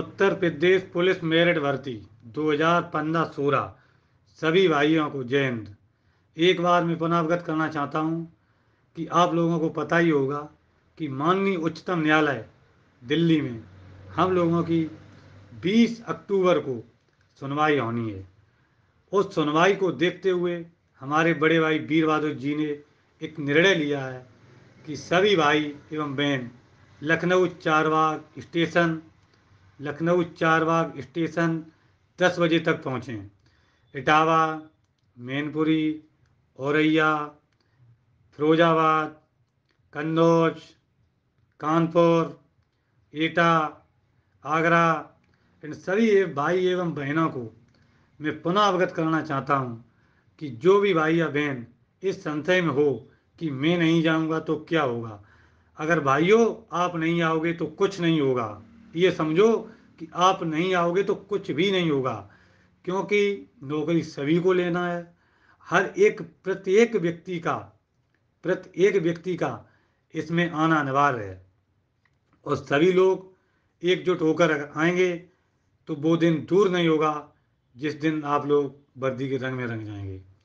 उत्तर प्रदेश police merit भर्ती 2015 सोलह सभी भाइयों को जय हिंद एक बार मैं पुनः अवगत करना चाहता हूं कि आप लोगों को पता ही होगा कि माननीय उच्चतम न्यायालय दिल्ली में हम लोगों की 20 अक्टूबर को सुनवाई होनी है उस सुनवाई को देखते हुए हमारे बड़े भाई वीर बहादुर जी ने एक निर्णय लिया है कि सभी भाई एवं बहन लखनऊ चारबाग स्टेशन लखनऊ चारबाग स्टेशन दस बजे तक पहुँचें इटावा मैनपुरी औरैया फिरोजाबाद कन्नौज कानपुर एटा आगरा इन सभी भाई एवं बहनों को मैं पुनः अवगत करना चाहता हूँ कि जो भी भाई या बहन इस संशय में हो कि मैं नहीं जाऊँगा तो क्या होगा अगर भाइयों आप नहीं आओगे तो कुछ नहीं होगा ये समझो कि आप नहीं आओगे तो कुछ भी नहीं होगा क्योंकि नौकरी सभी को लेना है हर एक प्रत्येक व्यक्ति का प्रत्येक व्यक्ति का इसमें आना अनिवार्य है और सभी लोग एकजुट होकर आएंगे तो वो दिन दूर नहीं होगा जिस दिन आप लोग वर्दी के रंग में रंग जाएंगे